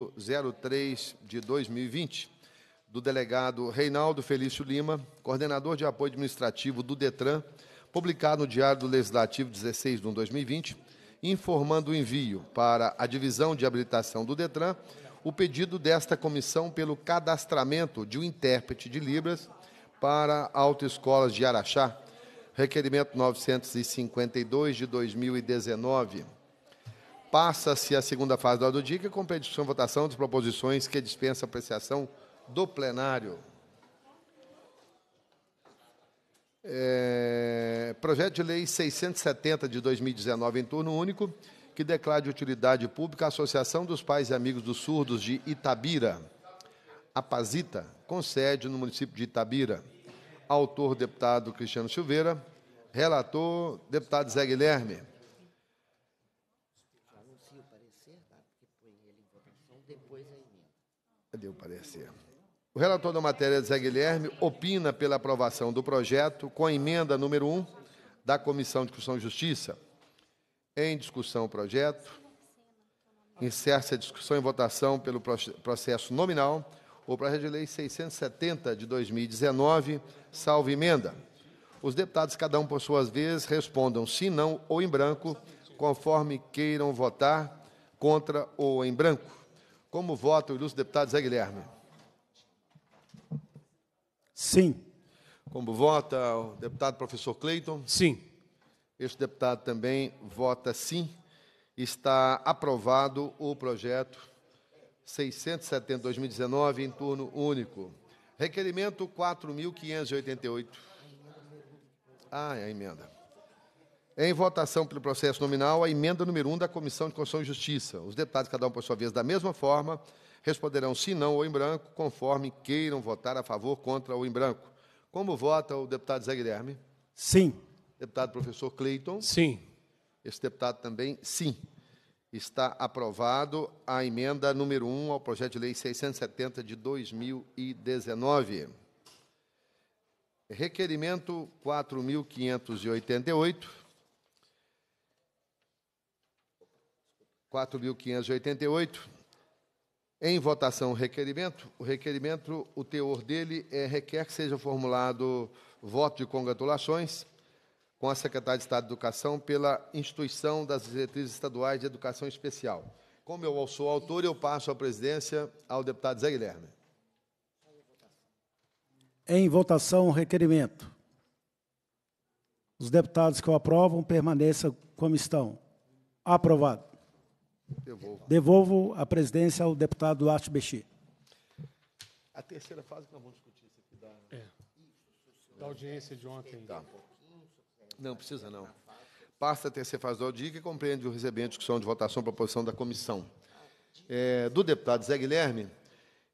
03 de 2020, do delegado Reinaldo Felício Lima, coordenador de apoio administrativo do DETRAN, publicado no Diário do Legislativo 16 de 1 de 2020, informando o envio para a divisão de habilitação do DETRAN o pedido desta comissão pelo cadastramento de um intérprete de Libras para autoescolas de Araxá, requerimento 952 de 2019 Passa-se a segunda fase da do dia, que compete discussão votação das proposições que dispensa apreciação do plenário. É, projeto de Lei 670 de 2019, em turno único, que declara de utilidade pública a Associação dos Pais e Amigos dos Surdos de Itabira, a Pazita, com sede no município de Itabira. Autor, deputado Cristiano Silveira. Relator, deputado Zé Guilherme. Cadê o parecer? O relator da matéria, Zé Guilherme, opina pela aprovação do projeto com a emenda número 1 da Comissão de Discussão e Justiça. Em discussão o projeto. Encerra-se a discussão e votação pelo processo nominal, o projeto de lei 670 de 2019, salvo emenda. Os deputados, cada um por suas vezes, respondam sim, não ou em branco, conforme queiram votar, contra ou em branco. Como vota o ilustre deputado Zé Guilherme? Sim. Como vota o deputado professor Cleiton? Sim. Este deputado também vota sim. Está aprovado o projeto 670-2019 em turno único. Requerimento 4.588. Ah, é a emenda. Em votação pelo processo nominal, a emenda número 1 um da Comissão de Constituição e Justiça. Os deputados, cada um por sua vez, da mesma forma, responderão sim, não ou em branco, conforme queiram votar a favor, contra ou em branco. Como vota o deputado Zé Guilherme? Sim. Deputado professor Cleiton? Sim. Esse deputado também, sim. Está aprovado a emenda número 1 um ao projeto de lei 670 de 2019. Requerimento 4588 4.588. Em votação, o requerimento. O requerimento, o teor dele é requer que seja formulado voto de congratulações com a Secretaria de Estado de Educação pela instituição das diretrizes estaduais de educação especial. Como eu sou autor, eu passo a presidência ao deputado Zé Guilherme. Em votação, o requerimento. Os deputados que o aprovam permaneçam como estão. Aprovado. Devolvo. Devolvo a presidência ao deputado Duarte Bexi. A terceira fase que nós vamos discutir isso aqui da, né? é. da audiência de ontem. Tá. Não, precisa não. Passa a terceira fase da audiência que compreende o recebimento discussão de votação para a posição da comissão. É, do deputado Zé Guilherme,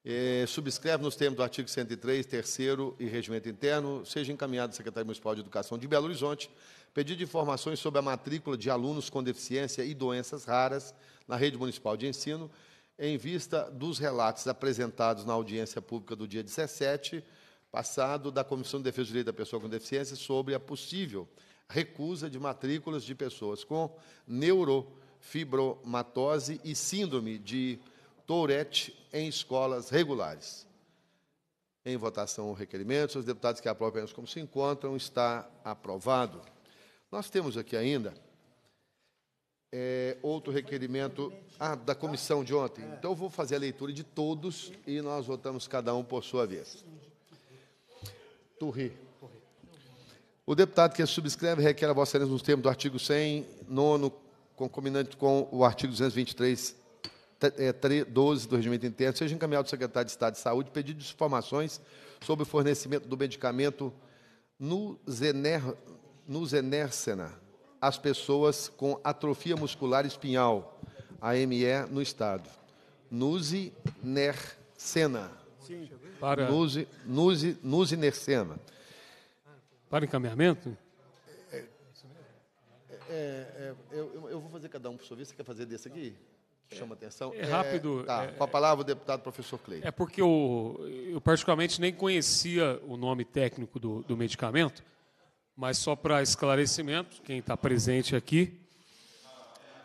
é, subscreve nos termos do artigo 103, terceiro e regimento interno, seja encaminhado à Secretaria Municipal de Educação de Belo Horizonte, pedido de informações sobre a matrícula de alunos com deficiência e doenças raras na rede municipal de ensino, em vista dos relatos apresentados na audiência pública do dia 17 passado da Comissão de Defesa do Direito da Pessoa com Deficiência sobre a possível recusa de matrículas de pessoas com neurofibromatose e síndrome de Tourette em escolas regulares. Em votação o requerimento, os deputados que aprovam como se encontram, está aprovado. Nós temos aqui ainda é, outro requerimento ah, da comissão de ontem. Então, eu vou fazer a leitura de todos e nós votamos cada um por sua vez. Turri. O deputado que subscreve requer a Vossa Excelência nos termos do artigo 100, nono, concomitante com o artigo 223 12 de 2031, seja encaminhado ao secretário de Estado de Saúde pedido de informações sobre o fornecimento do medicamento no Zener, no às pessoas com atrofia muscular espinhal, AME, no Estado. Nuzi Nersena. para... Nuzi, Para encaminhamento? É, é, é eu, eu, vou fazer cada um por sua vez. Você quer fazer desse aqui? que é- chama atenção. É rápido. É, tá, é, com a palavra o deputado professor Cleiton. É porque eu, eu particularmente nem conhecia o nome técnico do, do medicamento, mas só para esclarecimento, quem está presente aqui,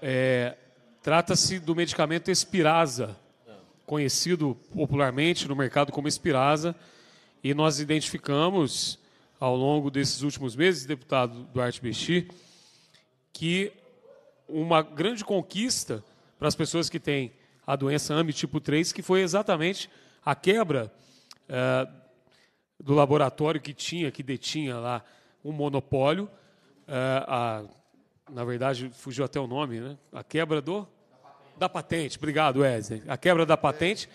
é, trata-se do medicamento Espirasa, conhecido popularmente no mercado como Espirasa, e nós identificamos ao longo desses últimos meses, deputado Duarte Besti que uma grande conquista para as pessoas que têm a doença AMI tipo 3, que foi exatamente a quebra é, do laboratório que tinha, que detinha lá um monopólio, é, a, na verdade fugiu até o nome, né? a quebra do... Da patente, obrigado, Wesley. A quebra da patente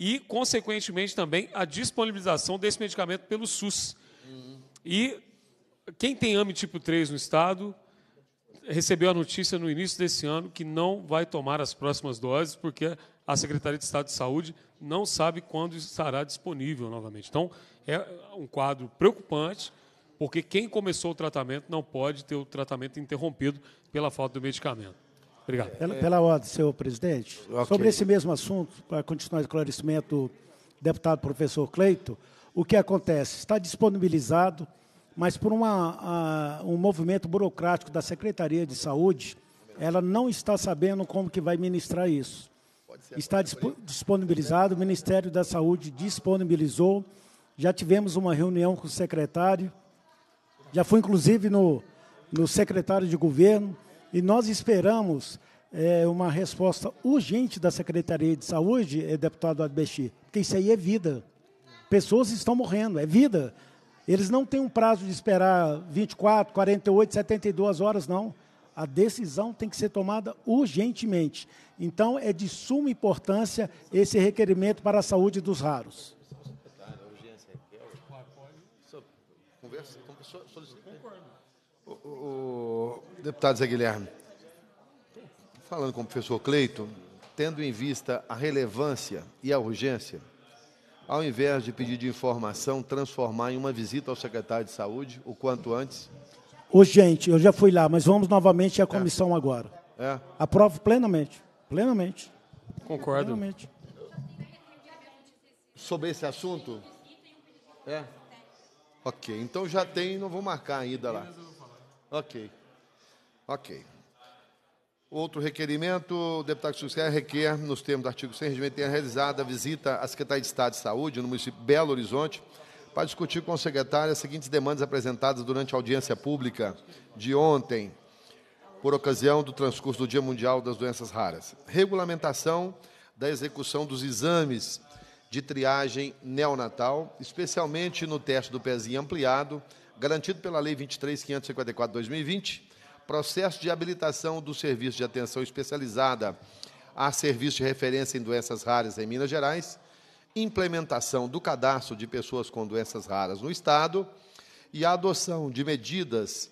e, consequentemente, também a disponibilização desse medicamento pelo SUS. Uhum. E quem tem AMI tipo 3 no Estado recebeu a notícia no início desse ano que não vai tomar as próximas doses, porque a Secretaria de Estado de Saúde não sabe quando estará disponível novamente. Então, é um quadro preocupante, porque quem começou o tratamento não pode ter o tratamento interrompido pela falta do medicamento. Obrigado. Pela, pela ordem, senhor presidente. Okay. Sobre esse mesmo assunto, para continuar o esclarecimento do deputado professor Cleito, o que acontece? Está disponibilizado mas por uma, a, um movimento burocrático da Secretaria de Saúde, ela não está sabendo como que vai ministrar isso. Está disp disponibilizado, o Ministério da Saúde disponibilizou, já tivemos uma reunião com o secretário, já foi inclusive no, no secretário de governo, e nós esperamos é, uma resposta urgente da Secretaria de Saúde, é, deputado Adbexi, porque isso aí é vida. Pessoas estão morrendo, é vida. Eles não têm um prazo de esperar 24, 48, 72 horas, não. A decisão tem que ser tomada urgentemente. Então, é de suma importância esse requerimento para a saúde dos raros. o, o, o deputado Zé Guilherme, falando com o professor Cleito, tendo em vista a relevância e a urgência ao invés de pedir de informação, transformar em uma visita ao secretário de saúde o quanto antes? Ô, gente, eu já fui lá, mas vamos novamente à comissão é. agora. É. Aprovo plenamente. Plenamente. Concordo. Plenamente. Sobre esse assunto? É. Ok, então já tem, não vou marcar ainda lá. Ok. Ok. Outro requerimento, o deputado Susquer requer, nos termos do artigo 100, regimento, tenha realizado a visita à Secretaria de Estado de Saúde, no município Belo Horizonte, para discutir com o secretário as seguintes demandas apresentadas durante a audiência pública de ontem, por ocasião do transcurso do Dia Mundial das Doenças Raras. Regulamentação da execução dos exames de triagem neonatal, especialmente no teste do pezinho ampliado, garantido pela Lei 23.554-2020, processo de habilitação do serviço de atenção especializada a serviço de referência em doenças raras em Minas Gerais, implementação do cadastro de pessoas com doenças raras no Estado e a adoção de medidas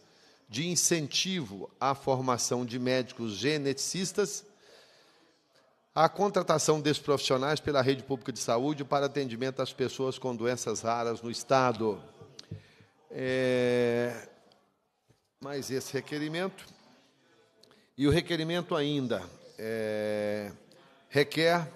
de incentivo à formação de médicos geneticistas, a contratação desses profissionais pela rede pública de saúde para atendimento às pessoas com doenças raras no Estado. É, mais esse requerimento. E o requerimento ainda é, requer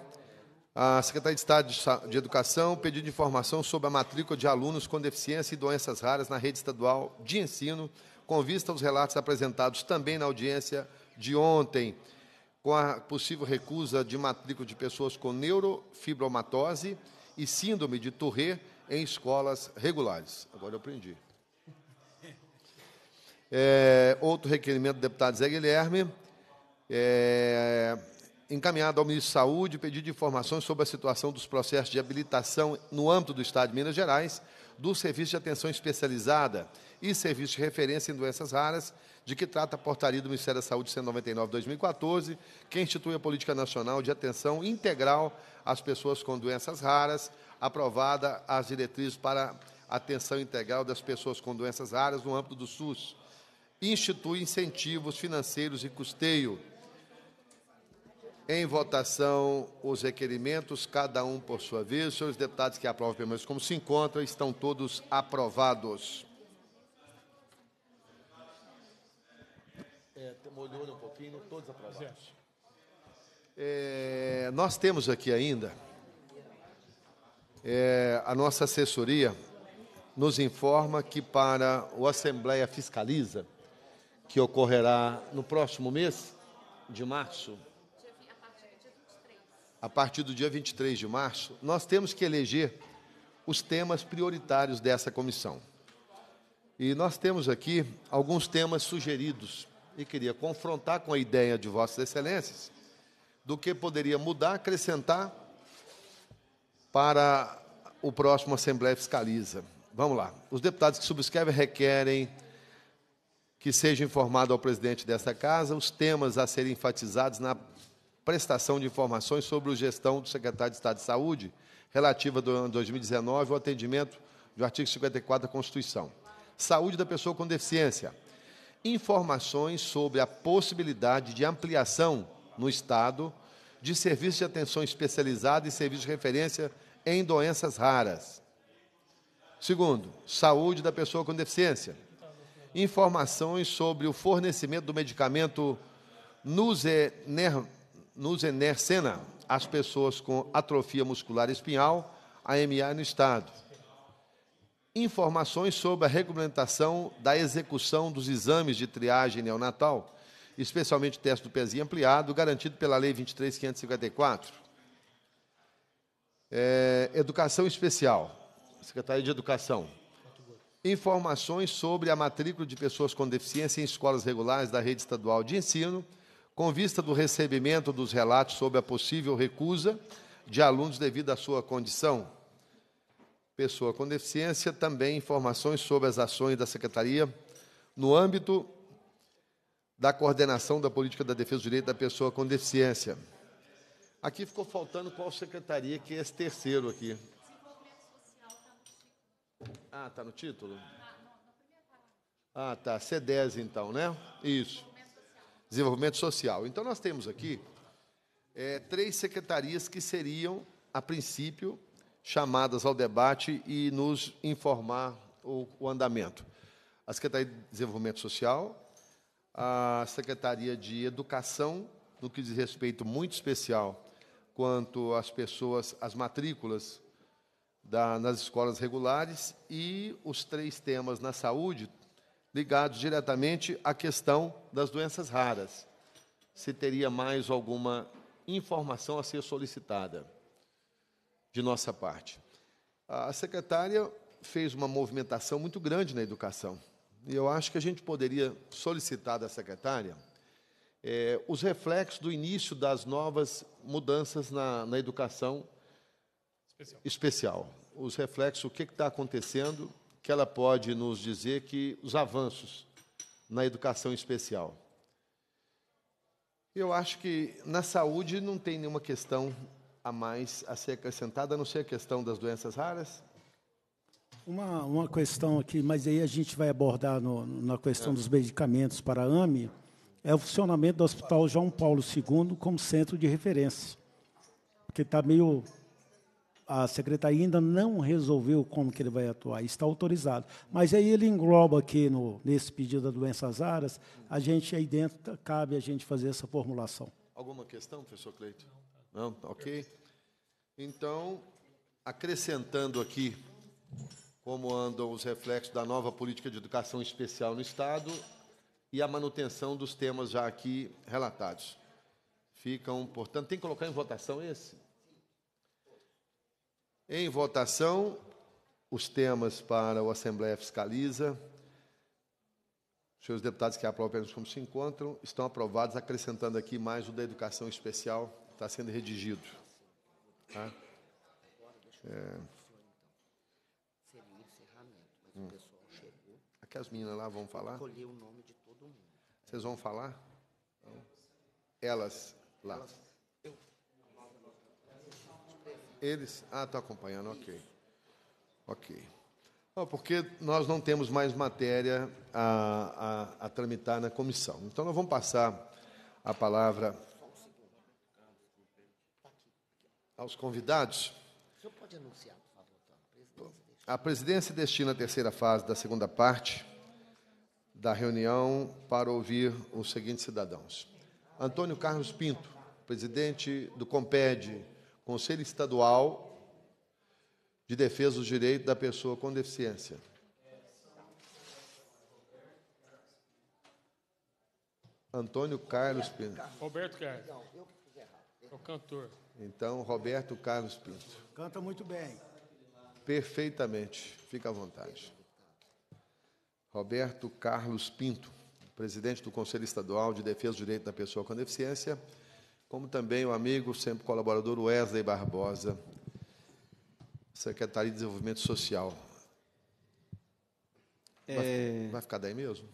a Secretaria de Estado de Educação pedido de informação sobre a matrícula de alunos com deficiência e doenças raras na rede estadual de ensino, com vista aos relatos apresentados também na audiência de ontem, com a possível recusa de matrícula de pessoas com neurofibromatose e síndrome de Tourette em escolas regulares. Agora eu aprendi. É, outro requerimento do deputado Zé Guilherme, é, encaminhado ao ministro da Saúde, pedido de informações sobre a situação dos processos de habilitação no âmbito do Estado de Minas Gerais, do Serviço de Atenção Especializada e Serviço de Referência em Doenças Raras, de que trata a portaria do Ministério da Saúde 199-2014, que institui a Política Nacional de Atenção Integral às Pessoas com Doenças Raras, aprovada as diretrizes para atenção integral das pessoas com doenças raras no âmbito do SUS institui incentivos financeiros e custeio. Em votação, os requerimentos, cada um por sua vez. Senhores deputados que aprovam, o menos como se encontra, estão todos aprovados. É, molhou um pouquinho, todos aprovados. É, nós temos aqui ainda é, a nossa assessoria nos informa que para o Assembleia Fiscaliza, que ocorrerá no próximo mês de março. A partir do dia 23 de março, nós temos que eleger os temas prioritários dessa comissão. E nós temos aqui alguns temas sugeridos e queria confrontar com a ideia de Vossas Excelências do que poderia mudar, acrescentar para o próximo Assembleia Fiscaliza. Vamos lá. Os deputados que subscrevem requerem que seja informado ao presidente desta casa os temas a serem enfatizados na prestação de informações sobre a gestão do secretário de Estado de Saúde relativa do ano 2019 o atendimento do artigo 54 da Constituição. Saúde da pessoa com deficiência. Informações sobre a possibilidade de ampliação no Estado de serviços de atenção especializada e serviços de referência em doenças raras. Segundo, saúde da pessoa com deficiência informações sobre o fornecimento do medicamento Nuzener, Nuzenercena às pessoas com atrofia muscular espinhal, AMA, no Estado. Informações sobre a regulamentação da execução dos exames de triagem neonatal, especialmente o teste do pezinho ampliado, garantido pela Lei 23.554. É, educação Especial, Secretaria de Educação informações sobre a matrícula de pessoas com deficiência em escolas regulares da rede estadual de ensino, com vista do recebimento dos relatos sobre a possível recusa de alunos devido à sua condição. Pessoa com deficiência, também informações sobre as ações da Secretaria no âmbito da coordenação da política da defesa do direito da pessoa com deficiência. Aqui ficou faltando qual secretaria que é esse terceiro aqui. Ah, está no título? Ah, tá. C10, então, né? Isso. Desenvolvimento social. Então, nós temos aqui é, três secretarias que seriam, a princípio, chamadas ao debate e nos informar o, o andamento. A Secretaria de Desenvolvimento Social, a Secretaria de Educação, no que diz respeito muito especial quanto às pessoas, às matrículas da, nas escolas regulares e os três temas na saúde ligados diretamente à questão das doenças raras. Se teria mais alguma informação a ser solicitada de nossa parte. A secretária fez uma movimentação muito grande na educação. E eu acho que a gente poderia solicitar da secretária é, os reflexos do início das novas mudanças na, na educação especial. especial os reflexos, o que está acontecendo, que ela pode nos dizer que os avanços na educação especial. Eu acho que na saúde não tem nenhuma questão a mais a ser acrescentada, a não ser a questão das doenças raras. Uma, uma questão aqui, mas aí a gente vai abordar no, na questão é. dos medicamentos para a AME, é o funcionamento do Hospital João Paulo II como centro de referência. Porque está meio a secretaria ainda não resolveu como que ele vai atuar, está autorizado. Mas aí ele engloba aqui no, nesse pedido da doenças raras, a gente aí dentro cabe a gente fazer essa formulação. Alguma questão, professor Cleito? Não, ok. Então, acrescentando aqui como andam os reflexos da nova política de educação especial no Estado e a manutenção dos temas já aqui relatados. Ficam, portanto, tem que colocar em votação esse? Em votação, os temas para o Assembleia Fiscaliza. Os senhores deputados que aprovam como se encontram, estão aprovados, acrescentando aqui mais o da educação especial, está sendo redigido. Tá? É. Hum. as meninas lá vão falar? Vocês vão falar? Elas, Elas lá. Elas. Eles. Ah, estou acompanhando, ok. Ok. porque nós não temos mais matéria a, a, a tramitar na comissão. Então, nós vamos passar a palavra aos convidados. O senhor pode anunciar, por favor, então, a presidência destina a terceira fase da segunda parte da reunião para ouvir os seguintes cidadãos. Antônio Carlos Pinto, presidente do COMPED, Conselho Estadual de Defesa dos Direitos da Pessoa com Deficiência. Antônio Carlos Pinto. Roberto Carlos. É o cantor. Então, Roberto Carlos Pinto. Canta muito bem. Perfeitamente. Fica à vontade. Roberto Carlos Pinto, presidente do Conselho Estadual de Defesa do Direito da Pessoa com Deficiência, como também o amigo, sempre colaborador Wesley Barbosa, Secretaria de Desenvolvimento Social. É... Vai, vai ficar daí mesmo?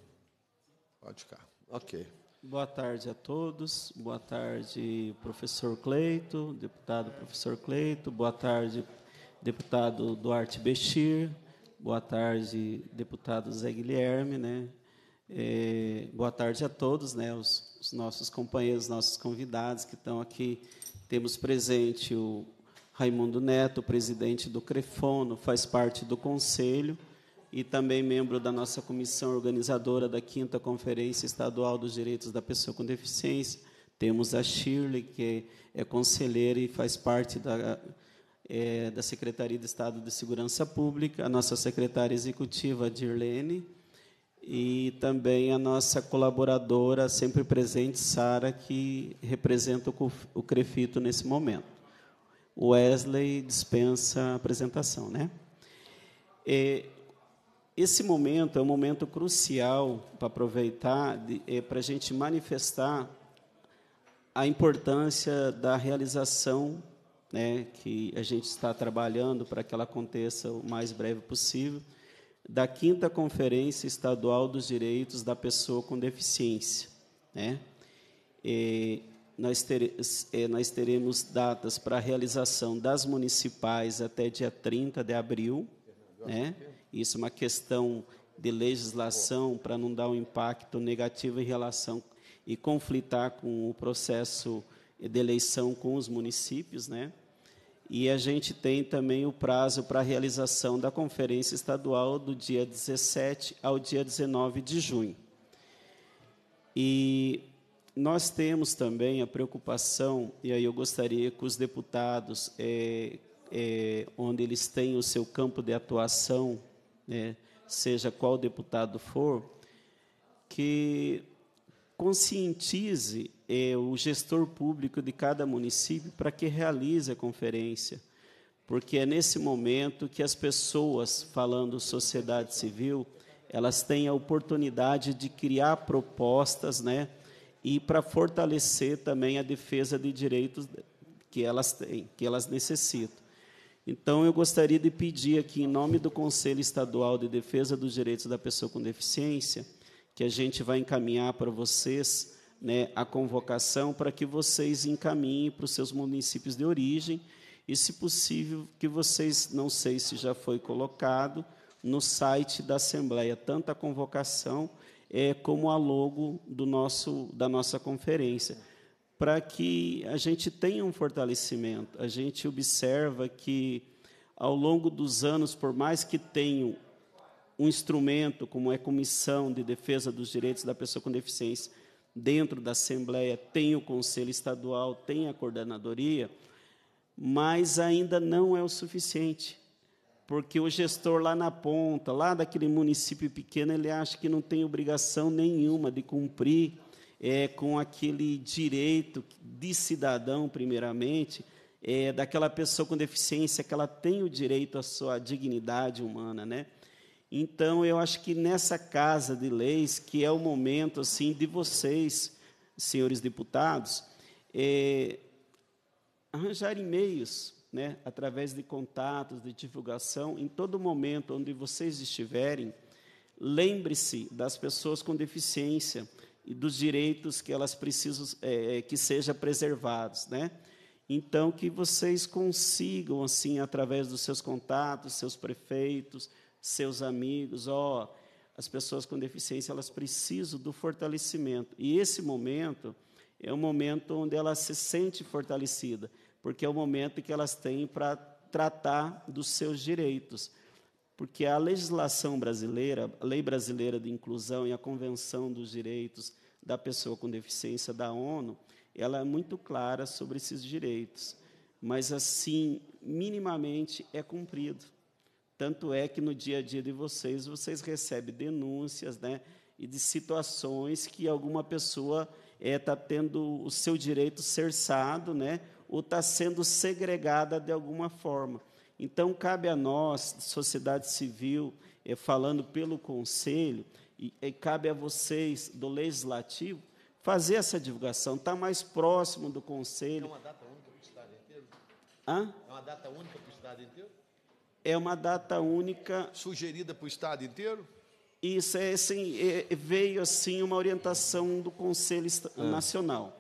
Pode ficar. Ok. Boa tarde a todos. Boa tarde, professor Cleito, deputado professor Cleito. Boa tarde, deputado Duarte Bechir. Boa tarde, deputado Zé Guilherme, né? É, boa tarde a todos, né, os, os, nossos companheiros, nossos convidados que estão aqui. Temos presente o Raimundo Neto, presidente do Crefono, faz parte do conselho e também membro da nossa comissão organizadora da 5 Conferência Estadual dos Direitos da Pessoa com Deficiência. Temos a Shirley, que é, é conselheira e faz parte da, é, da Secretaria de Estado de Segurança Pública, a nossa secretária executiva, Dirlene, e também a nossa colaboradora sempre presente, Sara, que representa o Crefito nesse momento. O Wesley dispensa a apresentação, né? É, esse momento é um momento crucial para aproveitar, é, para a gente manifestar a importância da realização né, que a gente está trabalhando para que ela aconteça o mais breve possível da Quinta Conferência Estadual dos Direitos da Pessoa com Deficiência. Né? E nós, é, nós teremos datas para a realização das municipais até dia 30 de abril. Né? Isso é uma questão de legislação para não dar um impacto negativo em relação e conflitar com o processo de eleição com os municípios, né? E a gente tem também o prazo para a realização da conferência estadual do dia 17 ao dia 19 de junho. E nós temos também a preocupação, e aí eu gostaria que os deputados, é, é, onde eles têm o seu campo de atuação, né, seja qual deputado for, que conscientize é, o gestor público de cada município para que realize a conferência, porque é nesse momento que as pessoas, falando sociedade civil, elas têm a oportunidade de criar propostas, né, e para fortalecer também a defesa de direitos que elas têm, que elas necessitam. Então, eu gostaria de pedir aqui, em nome do Conselho Estadual de Defesa dos Direitos da Pessoa com Deficiência, que a gente vai encaminhar para vocês né, a convocação para que vocês encaminhem para os seus municípios de origem e, se possível, que vocês, não sei se já foi colocado, no site da Assembleia, tanto a convocação é, como a logo do nosso, da nossa conferência, para que a gente tenha um fortalecimento. A gente observa que, ao longo dos anos, por mais que tenham um instrumento, como é a Comissão de Defesa dos Direitos da Pessoa com Deficiência, dentro da Assembleia, tem o Conselho Estadual, tem a coordenadoria, mas ainda não é o suficiente. Porque o gestor lá na ponta, lá daquele município pequeno, ele acha que não tem obrigação nenhuma de cumprir é, com aquele direito de cidadão, primeiramente, é, daquela pessoa com deficiência, que ela tem o direito à sua dignidade humana, né? Então eu acho que nessa casa de leis, que é o momento assim de vocês, senhores deputados, é, arranjarem meios, né, através de contatos, de divulgação, em todo momento onde vocês estiverem, lembre-se das pessoas com deficiência e dos direitos que elas precisam é, é que seja preservados, né? Então que vocês consigam assim através dos seus contatos, seus prefeitos, seus amigos, ó, oh, as pessoas com deficiência, elas precisam do fortalecimento. E esse momento é o momento onde ela se sente fortalecida, porque é o momento que elas têm para tratar dos seus direitos. Porque a legislação brasileira, a Lei Brasileira de Inclusão e a Convenção dos Direitos da Pessoa com Deficiência da ONU, ela é muito clara sobre esses direitos, mas assim, minimamente é cumprido. Tanto é que no dia a dia de vocês, vocês recebem denúncias, né? E de situações que alguma pessoa está eh, é, tendo o seu direito cerçado, né? Ou está sendo segregada de alguma forma. Então, cabe a nós, sociedade civil, é, falando pelo Conselho, e, e eh, cabe a vocês do Legislativo, fazer essa divulgação, estar tá mais próximo do Conselho. É uma data única para o Estado inteiro? Hã? É uma data única para o Estado inteiro? É uma data única. Sugerida para o Estado inteiro? Isso é assim, é, veio assim uma orientação do Conselho ah. Nacional,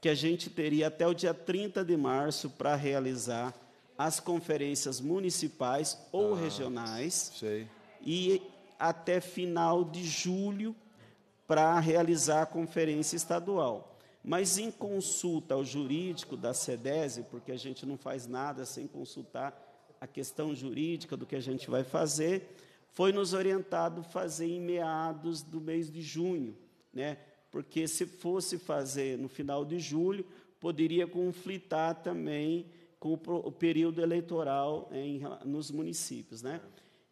que a gente teria até o dia 30 de março para realizar as conferências municipais ou ah, regionais. Sei. E até final de julho para realizar a conferência estadual. Mas em consulta ao jurídico da SEDESI, porque a gente não faz nada sem consultar a questão jurídica do que a gente vai fazer, foi nos orientado fazer em meados do mês de junho, né? Porque se fosse fazer no final de julho, poderia conflitar também com o período eleitoral em, nos municípios, né?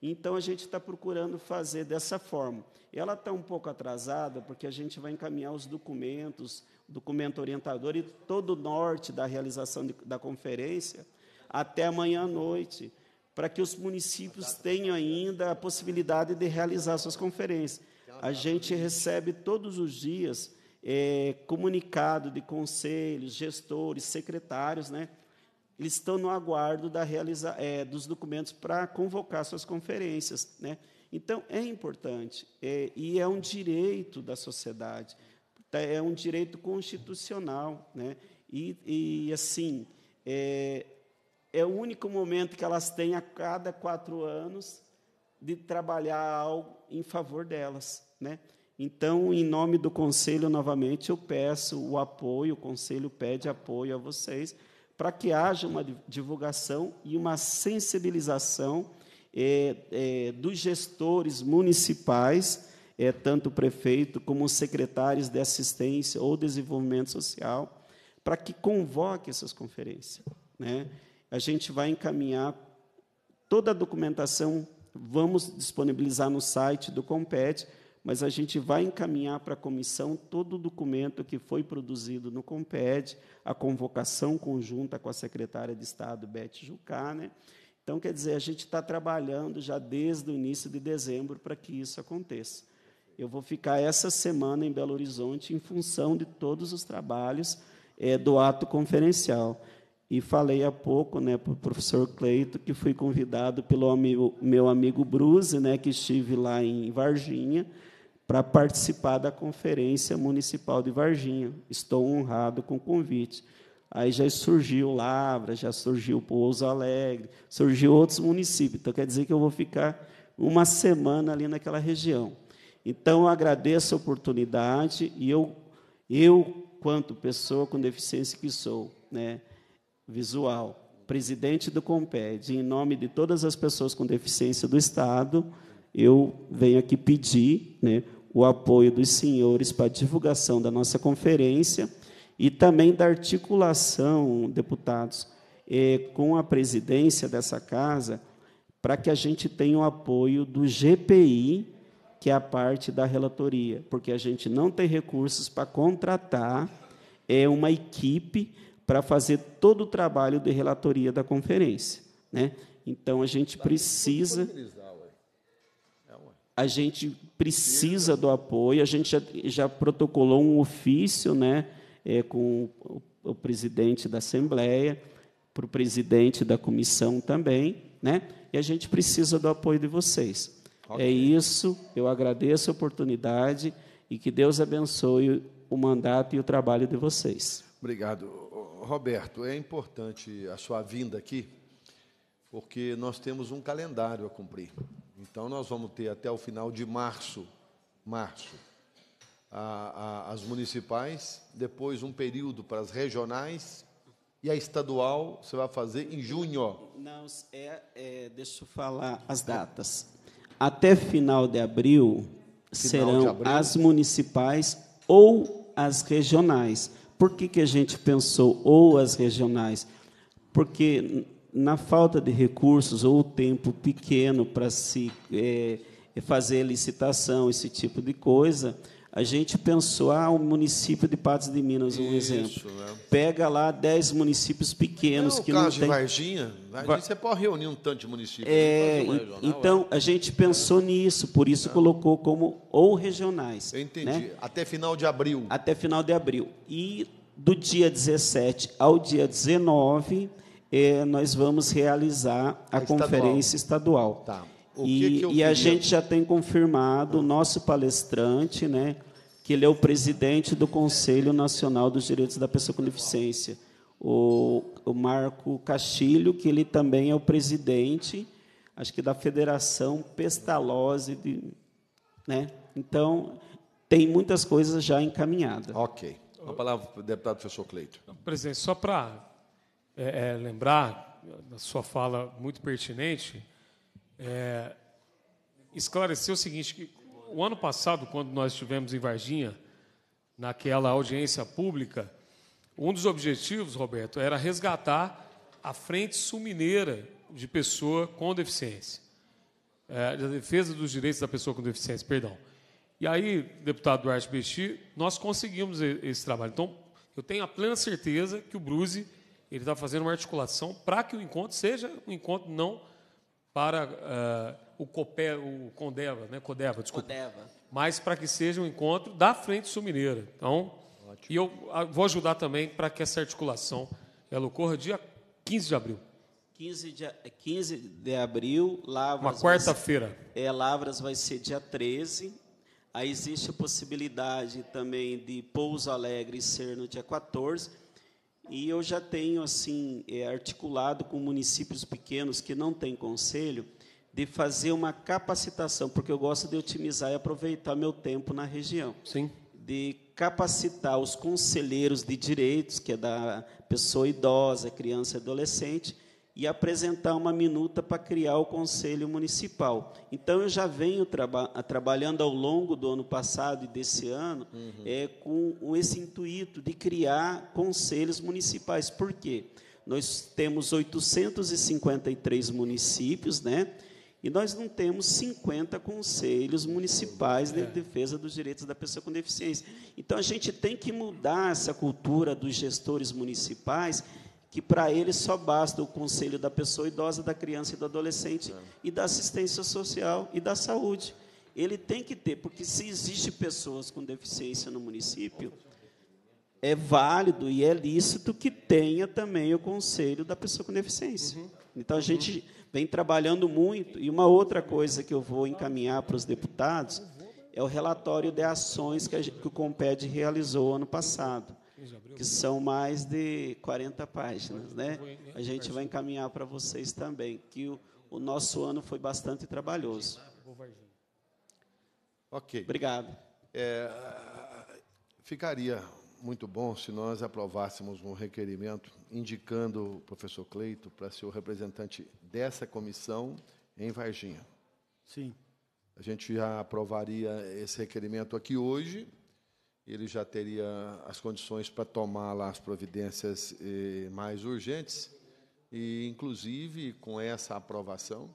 Então a gente está procurando fazer dessa forma. Ela está um pouco atrasada porque a gente vai encaminhar os documentos, documento orientador e todo o norte da realização de, da conferência até amanhã à noite, para que os municípios tenham ainda a possibilidade de realizar suas conferências. A gente recebe todos os dias é, comunicado de conselhos, gestores, secretários, né? Eles estão no aguardo da realiza, é, dos documentos para convocar suas conferências, né? Então é importante é, e é um direito da sociedade, tá, é um direito constitucional, né? E, e assim é, é o único momento que elas têm a cada quatro anos de trabalhar algo em favor delas, né? Então, em nome do conselho, novamente, eu peço o apoio, o conselho pede apoio a vocês para que haja uma divulgação e uma sensibilização é, é, dos gestores municipais, é, tanto o prefeito como os secretários de assistência ou desenvolvimento social, para que convoque essas conferências. Né? a gente vai encaminhar toda a documentação, vamos disponibilizar no site do Compet, mas a gente vai encaminhar para a comissão todo o documento que foi produzido no Comped, a convocação conjunta com a secretária de Estado, Beth Jucá. Né? Então, quer dizer, a gente está trabalhando já desde o início de dezembro para que isso aconteça. Eu vou ficar essa semana em Belo Horizonte em função de todos os trabalhos é, do ato conferencial. E falei há pouco né, para o professor Cleito que fui convidado pelo amigo, meu amigo Bruce, né, que estive lá em Varginha, para participar da Conferência Municipal de Varginha. Estou honrado com o convite. Aí já surgiu Lavra, já surgiu Pouso Alegre, surgiu outros municípios. Então, quer dizer que eu vou ficar uma semana ali naquela região. Então, eu agradeço a oportunidade e eu, eu quanto pessoa com deficiência que sou, né, visual, presidente do COMPED, em nome de todas as pessoas com deficiência do Estado, eu venho aqui pedir né, o apoio dos senhores para a divulgação da nossa conferência e também da articulação, deputados, eh, com a presidência dessa casa, para que a gente tenha o apoio do GPI, que é a parte da relatoria, porque a gente não tem recursos para contratar é, uma equipe para fazer todo o trabalho de relatoria da conferência. Né? Então, a gente tá, precisa. É, a gente precisa do apoio, a gente já, já protocolou um ofício né, é, com o, o presidente da Assembleia, para o presidente da comissão também, né? e a gente precisa do apoio de vocês. Okay. É isso, eu agradeço a oportunidade e que Deus abençoe o mandato e o trabalho de vocês. Obrigado. Roberto, é importante a sua vinda aqui, porque nós temos um calendário a cumprir. Então, nós vamos ter até o final de março, março, a, a, as municipais, depois um período para as regionais e a estadual você vai fazer em junho. Não, é, é deixa eu falar as datas. Até final de abril final serão de abril. as municipais ou as regionais por que, que a gente pensou, ou as regionais? Porque na falta de recursos ou tempo pequeno para se é, fazer licitação, esse tipo de coisa, a gente pensou, ah, o município de Patos de Minas, um Isso, exemplo. Né? Pega lá 10 municípios pequenos não, é que não tem... de Varginha, Varginha você pode reunir um tanto de municípios. É, né? então, é. a gente pensou nisso, por isso é. colocou como ou regionais. Eu entendi, né? até final de abril. Até final de abril. E do dia 17 ao dia 19, eh, nós vamos realizar a, a conferência estadual. estadual. Tá. O e, que e a gente já tem confirmado o nosso palestrante, né, que ele é o presidente do Conselho Nacional dos Direitos da Pessoa com Deficiência, o, o Marco Castilho, que ele também é o presidente, acho que da Federação Pestalose, de, né? Então tem muitas coisas já encaminhadas. Ok. A palavra para o deputado professor Cleito. Presidente, só para é, é, lembrar da sua fala muito pertinente, é, esclarecer o seguinte: que o ano passado, quando nós estivemos em Varginha, naquela audiência pública, um dos objetivos, Roberto, era resgatar a frente sul-mineira de pessoa com deficiência, é, da defesa dos direitos da pessoa com deficiência, perdão. E aí, deputado Duarte Besti nós conseguimos esse trabalho. Então, eu tenho a plena certeza que o Bruzi ele está fazendo uma articulação para que o encontro seja um encontro não para uh, o, Copé, o Condeva, né? Codeva, desculpa. Codeva. Mas para que seja um encontro da Frente Sul Mineira. Então, Ótimo. e eu ah, vou ajudar também para que essa articulação ela ocorra dia 15 de abril. 15 de, 15 é, de abril, Lavras. Uma quarta-feira. É, Lavras vai ser dia 13. Aí existe a possibilidade também de Pouso Alegre ser no dia 14 e eu já tenho assim é, articulado com municípios pequenos que não têm conselho de fazer uma capacitação, porque eu gosto de otimizar e aproveitar meu tempo na região. Sim. De capacitar os conselheiros de direitos, que é da pessoa idosa, criança e adolescente, e apresentar uma minuta para criar o Conselho Municipal. Então, eu já venho traba trabalhando ao longo do ano passado e desse ano uhum. é, com esse intuito de criar conselhos municipais. Por quê? Nós temos 853 municípios, né? E nós não temos 50 conselhos municipais de é. defesa dos direitos da pessoa com deficiência. Então a gente tem que mudar essa cultura dos gestores municipais que para ele só basta o conselho da pessoa idosa, da criança e do adolescente, é. e da assistência social e da saúde. Ele tem que ter, porque se existe pessoas com deficiência no município, é válido e é lícito que tenha também o conselho da pessoa com deficiência. Uhum. Então a uhum. gente vem trabalhando muito. E uma outra coisa que eu vou encaminhar para os deputados é o relatório de ações que, a, que o Comped realizou ano passado que são mais de 40 páginas, né? né? A gente vai encaminhar para vocês também, que o, o, nosso ano foi bastante trabalhoso. Ok. Obrigado. É, ficaria muito bom se nós aprovássemos um requerimento indicando o professor Cleito para ser o representante dessa comissão em Varginha. Sim. A gente já aprovaria esse requerimento aqui hoje ele já teria as condições para tomar lá as providências eh, mais urgentes e, inclusive, com essa aprovação,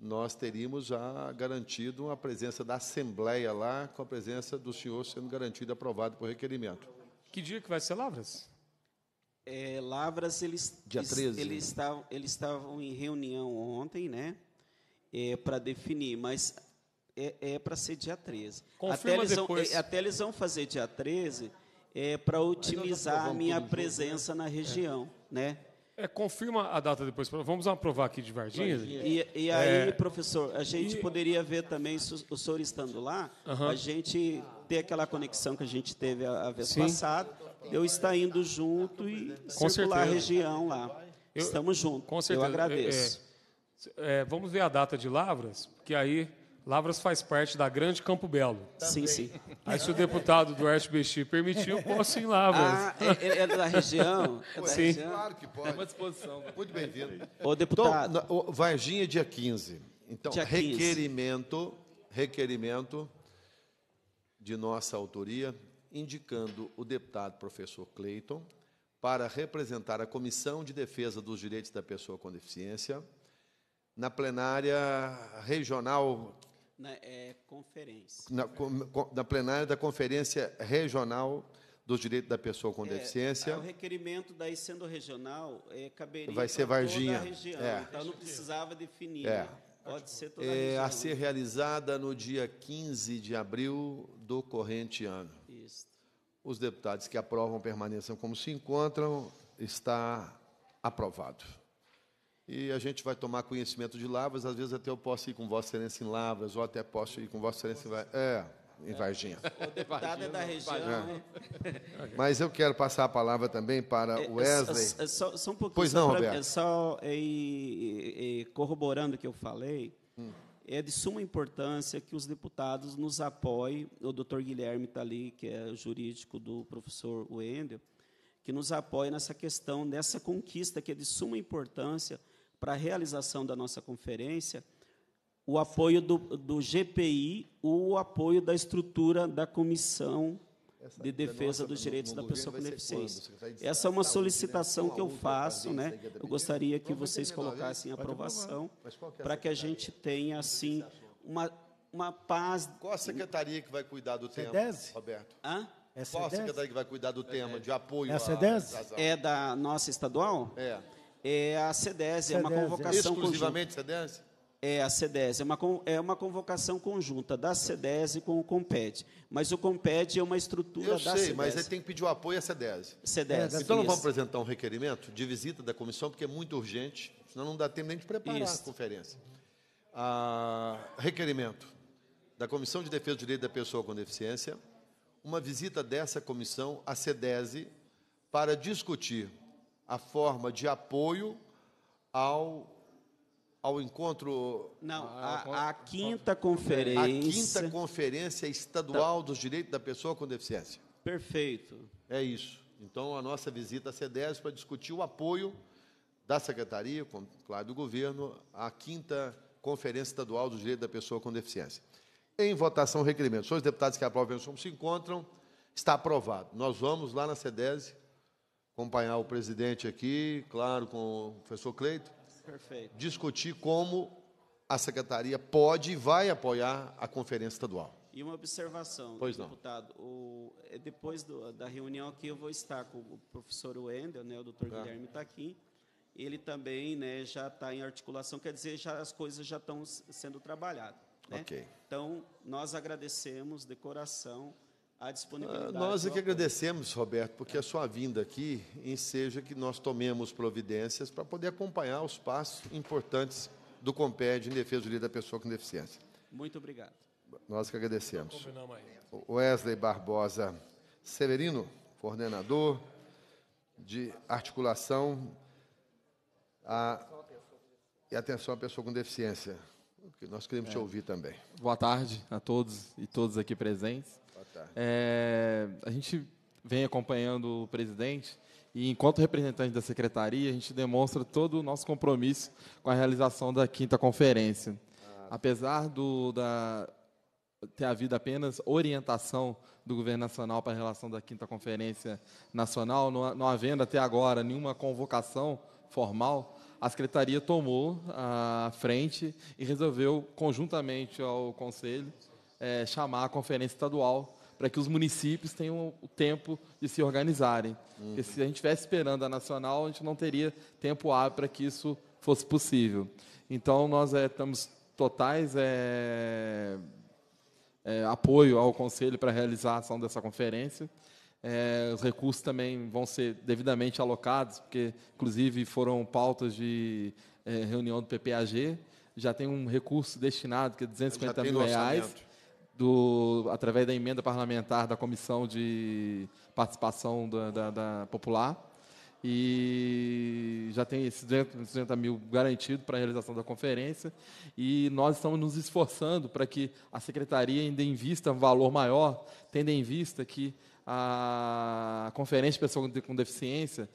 nós teríamos já garantido a presença da Assembleia lá, com a presença do senhor sendo garantida, aprovada por requerimento. Que dia que vai ser Lavras? É, Lavras, eles, Dia 13. eles né? estavam eles estavam em reunião ontem, né? É, para definir, mas é, é para ser dia 13. Confirma até eles, Vão, é, até eles vão fazer dia 13 é, para otimizar a minha presença na região, é. né? É, confirma a data depois. Vamos aprovar aqui de Varginha. E, e é. aí, é. professor, a gente e... poderia ver também, se o senhor estando lá, uhum. a gente ter aquela conexão que a gente teve a, a vez passada, eu estar indo junto e com circular certeza. a região lá. Eu, Estamos juntos. Com certeza. Eu agradeço. É, é, vamos ver a data de Lavras, que aí Lavras faz parte da Grande Campo Belo. Também. Sim, sim. Aí, se o deputado do Oeste permitiu, posso ir em Lavras. Ah, é, é da região? É da sim. Região. Claro que pode. É uma disposição. Né? Muito bem-vindo. Ô, deputado. Então, Varginha, dia 15. Então, dia 15. requerimento, requerimento de nossa autoria, indicando o deputado professor Cleiton para representar a Comissão de Defesa dos Direitos da Pessoa com Deficiência na plenária regional na é, conferência. Na, na, plenária da Conferência Regional dos Direitos da Pessoa com é, Deficiência. O requerimento, daí sendo regional, é, caberia Vai ser Varginha. região. É. Então, não precisava definir. É. Pode ser toda a é, região. A ser realizada no dia 15 de abril do corrente ano. Isso. Os deputados que aprovam permaneçam como se encontram. Está aprovado e a gente vai tomar conhecimento de Lavras. Às vezes até eu posso ir com Vossa Excelência em Lavras, ou até posso ir com Vossa Excelência em Varginha. É, em Varginha. O deputado é da região. É. Mas eu quero passar a palavra também para o é, é, Wesley. É, é, só, só, um pouquinho. Pois não, é só corroborando o que eu falei, hum. é de suma importância que os deputados nos apoiem. O doutor Guilherme está ali, que é jurídico do professor Wendel, que nos apoie nessa questão, nessa conquista que é de suma importância para a realização da nossa conferência o apoio do, do GPI, o apoio da estrutura da Comissão Essa, de Defesa dos Direitos da Pessoa com Deficiência. Essa é uma né? solicitação que eu faço, né? Eu gostaria que vocês né? colocassem aprovação é para que a gente tenha assim uma uma paz. Qual a secretaria que vai cuidar do tema, Roberto? Hã? É qual a secretaria que vai cuidar do é tema de apoio? Essa é a... É da nossa estadual? É. É a CEDES, é uma convocação Exclusivamente conjunta. CEDES? É a CEDES, é uma, é uma convocação conjunta da CEDES com o COMPED. Mas o COMPED é uma estrutura Eu da sei, mas aí tem que pedir o apoio à CEDES. CEDES. então nós vamos apresentar um requerimento de visita da comissão, porque é muito urgente, senão não dá tempo nem de preparar Isso. a conferência. Ah, requerimento da Comissão de Defesa do Direito da Pessoa com Deficiência, uma visita dessa comissão à CEDESE para discutir a forma de apoio ao ao encontro não a, a quinta conferência a quinta conferência estadual dos direitos da pessoa com deficiência perfeito é isso então a nossa visita à CEDES para discutir o apoio da secretaria com claro do governo à quinta conferência estadual dos direitos da pessoa com deficiência em votação requerimento os deputados que aprovam a se encontram está aprovado nós vamos lá na CEDES acompanhar o presidente aqui, claro, com o professor Cleito. Perfeito. Discutir como a secretaria pode e vai apoiar a conferência estadual. E uma observação, pois deputado. O, é depois do, da reunião aqui, eu vou estar com o professor Wendel, né, o doutor tá. Guilherme está aqui. Ele também né, já está em articulação, quer dizer, já, as coisas já estão sendo trabalhadas. Né? Okay. Então, nós agradecemos de coração a disponibilidade. Ah, nós é que agradecemos, Roberto, porque a sua vinda aqui enseja que nós tomemos providências para poder acompanhar os passos importantes do COMPED em defesa do direito da pessoa com deficiência. Muito obrigado. Nós que agradecemos. Então, Wesley Barbosa Severino, coordenador de articulação a... e atenção à pessoa com deficiência. Que nós queremos é. te ouvir também. Boa tarde a todos e todas aqui presentes. Tá. É, a gente vem acompanhando o presidente e, enquanto representante da secretaria, a gente demonstra todo o nosso compromisso com a realização da quinta conferência. Ah. Apesar do, da, ter havido apenas orientação do governo nacional para a relação da quinta conferência nacional, não, não havendo até agora nenhuma convocação formal, a secretaria tomou a frente e resolveu conjuntamente ao conselho é, chamar a conferência estadual para que os municípios tenham o tempo de se organizarem. Uhum. Porque se a gente estivesse esperando a nacional, a gente não teria tempo hábil para que isso fosse possível. Então, nós é, estamos totais é, é, apoio ao Conselho para a realização dessa conferência. É, os recursos também vão ser devidamente alocados, porque, inclusive, foram pautas de reunião do PPAG. Já tem um recurso destinado, que é 250 mil reais do, através da emenda parlamentar da Comissão de Participação da, da, da Popular. E já tem esses 200 mil garantido para a realização da conferência. E nós estamos nos esforçando para que a secretaria ainda invista um valor maior, tendo em vista que a conferência de pessoas com deficiência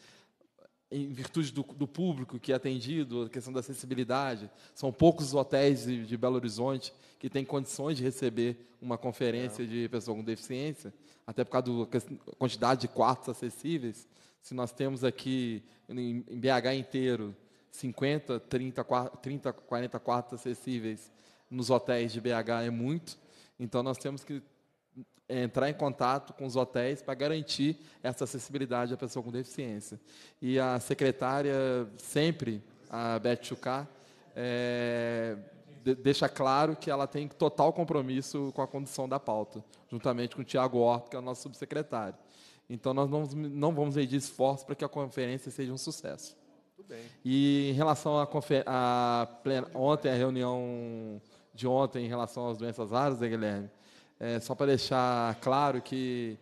em virtude do, do, público que é atendido, a questão da acessibilidade. São poucos hotéis de, de Belo Horizonte que têm condições de receber uma conferência é. de pessoa com deficiência, até por causa da quantidade de quartos acessíveis. Se nós temos aqui, em, em BH inteiro, 50, 30, 30, 40 quartos acessíveis nos hotéis de BH é muito, então nós temos que é, entrar em contato com os hotéis para garantir essa acessibilidade à pessoa com deficiência. E a secretária, sempre, a Beth Chucar, é, deixa claro que ela tem total compromisso com a condução da pauta, juntamente com o Tiago Orto, que é o nosso subsecretário. Então, nós não, não vamos medir esforço para que a conferência seja um sucesso. E em relação à a, a ontem, a reunião de ontem em relação às doenças raras, né, Guilherme, é, só para deixar claro que,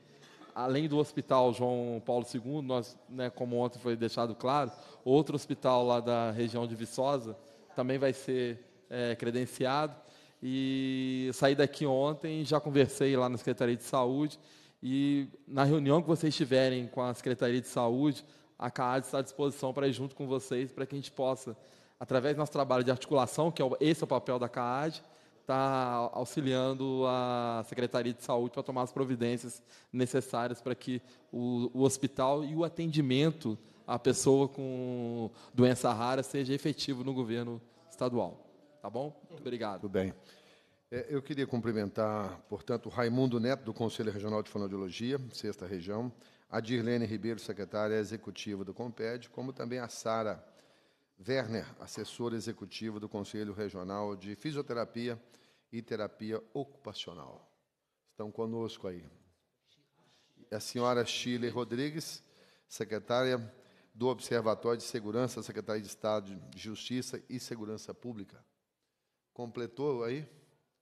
além do Hospital João Paulo II, nós, né, como ontem foi deixado claro, outro hospital lá da região de Viçosa também vai ser é, credenciado. E saí daqui ontem, já conversei lá na Secretaria de Saúde, e na reunião que vocês tiverem com a Secretaria de Saúde, a CAAD está à disposição para ir junto com vocês, para que a gente possa, através do nosso trabalho de articulação, que é esse é o papel da CAAD, está auxiliando a Secretaria de Saúde para tomar as providências necessárias para que o, o hospital e o atendimento à pessoa com doença rara seja efetivo no governo estadual. Tá bom? Muito obrigado. Tudo bem. É, eu queria cumprimentar, portanto, Raimundo Neto, do Conselho Regional de Fonoaudiologia, Sexta Região, a Dirlene Ribeiro, secretária executiva do COMPED, como também a Sara Werner, assessor executivo do Conselho Regional de Fisioterapia e Terapia Ocupacional. Estão conosco aí. A senhora Chile Rodrigues, secretária do Observatório de Segurança, Secretaria de Estado de Justiça e Segurança Pública. Completou aí?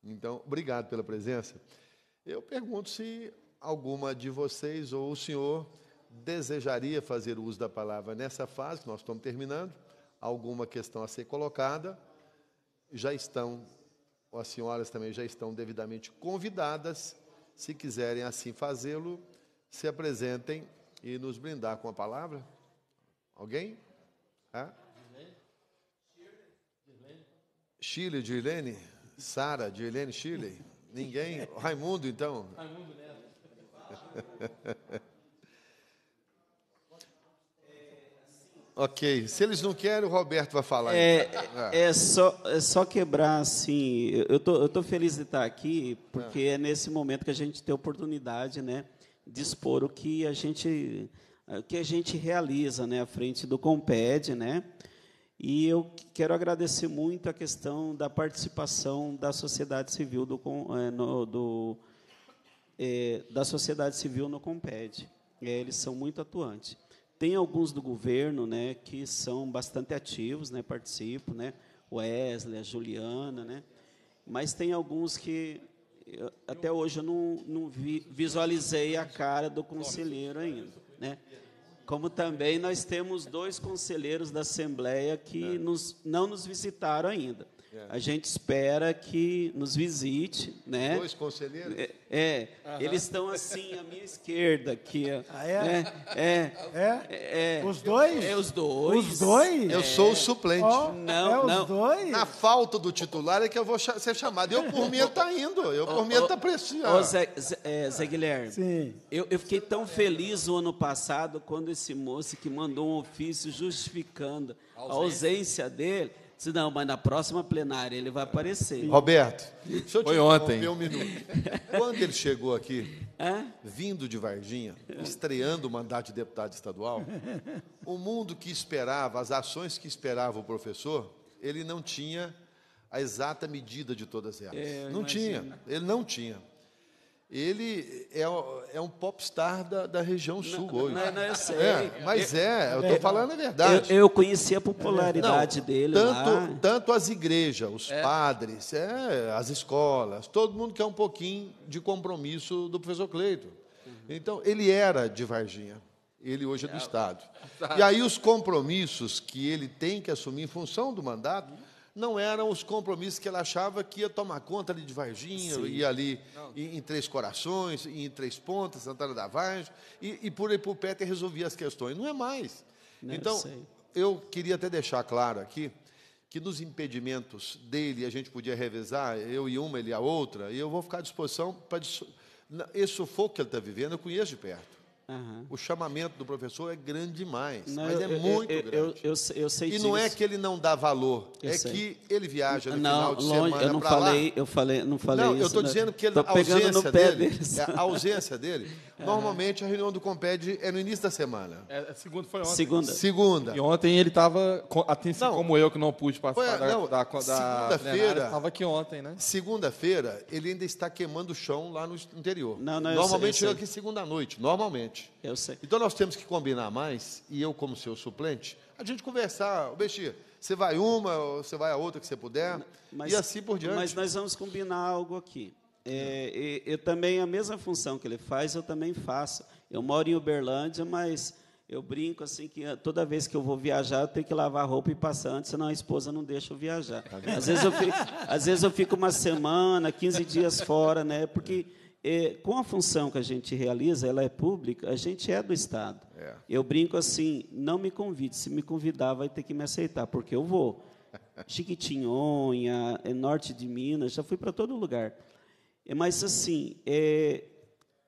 Então, obrigado pela presença. Eu pergunto se alguma de vocês ou o senhor desejaria fazer uso da palavra nessa fase, nós estamos terminando alguma questão a ser colocada, já estão, as senhoras também já estão devidamente convidadas, se quiserem assim fazê-lo, se apresentem e nos brindar com a palavra. Alguém? Ah? Chile, Dirlene? Sara, Dirlene, Chile? Ninguém? Raimundo, então? Raimundo, né? Ok. Se eles não querem, o Roberto vai falar. É, então. ah. é. é só, é só quebrar, assim. Eu tô, eu tô feliz de estar aqui, porque é. é nesse momento que a gente tem a oportunidade, né, de expor o que a gente, o que a gente realiza, né, à frente do Comped, né. E eu quero agradecer muito a questão da participação da sociedade civil do, é, no, do é, da sociedade civil no Comped. É, eles são muito atuantes. Tem alguns do governo, né, que são bastante ativos, né, participam, né, Wesley, a Juliana, né, mas tem alguns que eu, até hoje eu não, não vi, visualizei a cara do conselheiro ainda, né. Como também nós temos dois conselheiros da Assembleia que é. nos, não nos visitaram ainda. É. A gente espera que nos visite, né? Dois conselheiros? É, é eles estão assim à minha esquerda aqui. Ah, é? Né? É, é? é? Os dois? É, os dois. Os dois? Eu sou o é. suplente. Oh, não, é não. os dois? Na falta do titular é que eu vou ser chamado. Eu por mim está indo, eu por oh, mim está pressionado. Oh, Zé, Zé, Zé, Guilherme, Sim. Eu, eu fiquei tão feliz o ano passado quando esse moço que mandou um ofício justificando a ausência, a ausência dele se não, mas na próxima plenária ele vai aparecer. Roberto, deixa eu te Foi ontem. um minuto. Quando ele chegou aqui, Hã? vindo de Varginha, estreando o mandato de deputado estadual, o mundo que esperava, as ações que esperava o professor, ele não tinha a exata medida de todas elas. É, não imagino. tinha, ele não tinha ele é, é um popstar da, da região sul não, hoje. Não, não, eu sei. É, mas é, eu estou é, falando a verdade. Eu, eu conheci a popularidade não, dele tanto, lá. Tanto as igrejas, os é. padres, é, as escolas, todo mundo quer um pouquinho de compromisso do professor Cleito. Uhum. Então, ele era de Varginha. Ele hoje é do é. Estado. E aí os compromissos que ele tem que assumir em função do mandato não eram os compromissos que ela achava que ia tomar conta ali de Varginha, Sim. e ali em Três Corações, e em Três Pontas, Santana da Vargem, e, e por aí por Peter resolvia as questões. Não é mais. Não então, eu queria até deixar claro aqui que nos impedimentos dele a gente podia revezar, eu e uma, ele a outra, e eu vou ficar à disposição para esse sufoco que ele está vivendo, eu conheço de perto. Uhum. O chamamento do professor é grande demais, não, mas eu, é eu, muito eu, grande. Eu, eu, sei e disso. não é que ele não dá valor, é sei. que ele viaja no não, final de longe, semana eu não falei, lá. Eu falei, não falei não, isso. Eu estou dizendo que ele, é a, ausência dele, a ausência dele é, normalmente a reunião do Comped é no início da semana. É, é segunda foi ontem. Segunda. Segunda. E ontem ele estava atenção como eu que não pude participar foi, da, não, da, da segunda-feira. Estava aqui ontem, né? Segunda-feira ele ainda está queimando o chão lá no interior. Não, não, normalmente eu sei, eu sei. aqui segunda noite, normalmente. Eu sei. Então nós temos que combinar mais e eu como seu suplente, a gente conversar, o Bexia, você vai uma, ou você vai a outra que você puder, mas, e assim por diante. Mas nós vamos combinar algo aqui. É, e, eu também, a mesma função que ele faz, eu também faço. Eu moro em Uberlândia, mas eu brinco assim que eh, toda vez que eu vou viajar, eu tenho que lavar roupa e passar antes, senão a esposa não deixa eu viajar. Tá às, vezes eu fico, às vezes eu fico uma semana, 15 dias fora, né? Porque é, com a função que a gente realiza, ela é pública, a gente é do Estado. É. Eu brinco assim, não me convide, se me convidar vai ter que me aceitar, porque eu vou. Chiquitinhonha, é norte de Minas, já fui para todo lugar. É mas, assim, é,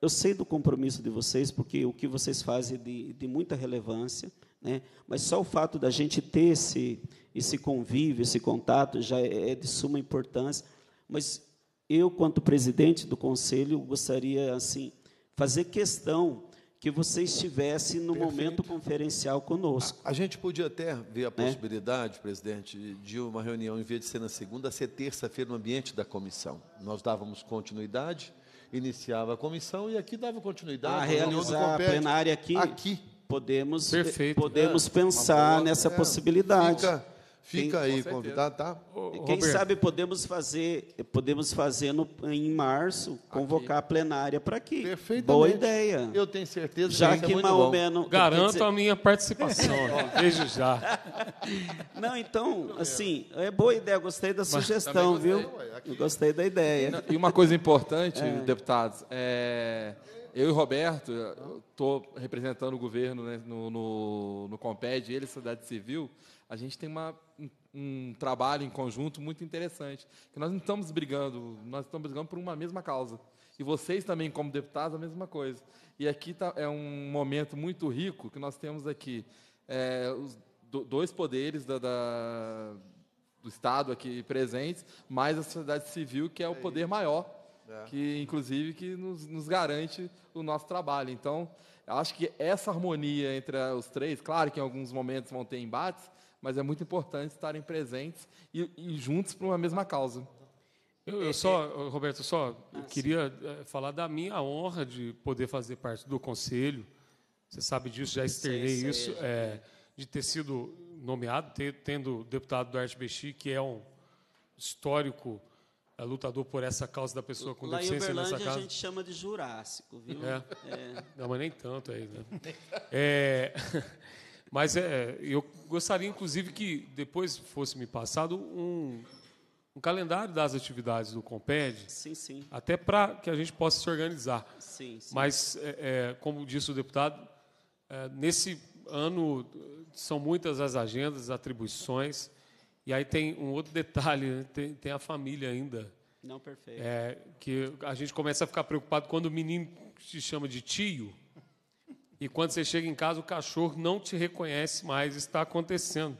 eu sei do compromisso de vocês, porque o que vocês fazem é de, de muita relevância, né? mas só o fato da gente ter esse, esse convívio, esse contato, já é, é de suma importância. Mas eu, quanto presidente do conselho, gostaria, assim, fazer questão que você estivesse no Perfeito. momento conferencial conosco. A, a, gente podia até ver a né? possibilidade, presidente, de uma reunião, em vez de ser na segunda, ser terça-feira no ambiente da comissão. Nós dávamos continuidade, iniciava a comissão e aqui dava continuidade. A realizar a plenária aqui. Aqui. Podemos, eh, Perfeito. podemos é, pensar nessa é, possibilidade. Fica, Fica quem, aí convidado, tá? e quem Roberto. sabe podemos fazer, podemos fazer no, em março, convocar aqui. a plenária para aqui. Perfeitamente. Boa ideia. Eu tenho certeza que já que é menos garanto dizer... a minha participação. Vejo já. Não, então, assim, é boa ideia, gostei da Mas sugestão, gostei, viu? Aqui... Gostei da ideia. E uma coisa importante, é. deputados, é eu e Roberto, estou representando o governo né, no, no, no Comped, ele, Cidade Civil, a gente tem uma um trabalho em conjunto muito interessante. Que nós não estamos brigando, nós estamos brigando por uma mesma causa. E vocês também, como deputados, a mesma coisa. E aqui tá, é um momento muito rico que nós temos aqui é, os do, dois poderes da, da, do Estado aqui presentes, mais a sociedade civil, que é o é poder maior, é. que inclusive que nos, nos garante o nosso trabalho. Então, acho que essa harmonia entre os três, claro que em alguns momentos vão ter embates, mas é muito importante estarem presentes e, e juntos para uma mesma causa. Eu, eu, é, só, é. Roberto, só eu ah, queria eh, falar da minha honra de poder fazer parte do conselho. Você sabe disso, já externei isso, é, de ter sido nomeado, ter, tendo o deputado Duarte Bexi, que é um histórico é, lutador por essa causa da pessoa com Lá deficiência em nessa casa. a gente chama de Jurássico, viu? É. é. Não, mas nem tanto aí, né? É. Mas é, é, eu gostaria, inclusive, que depois fosse me passado um, um calendário das atividades do Comped. Sim, sim. Até para que a gente possa se organizar. Sim, sim. Mas, é, é, como disse o deputado, é, nesse ano são muitas as agendas, as atribuições. E aí tem um outro detalhe, né? tem, tem, a família ainda. Não, perfeito. É, que a gente começa a ficar preocupado quando o menino se chama de tio e quando você chega em casa o cachorro não te reconhece mais, está acontecendo.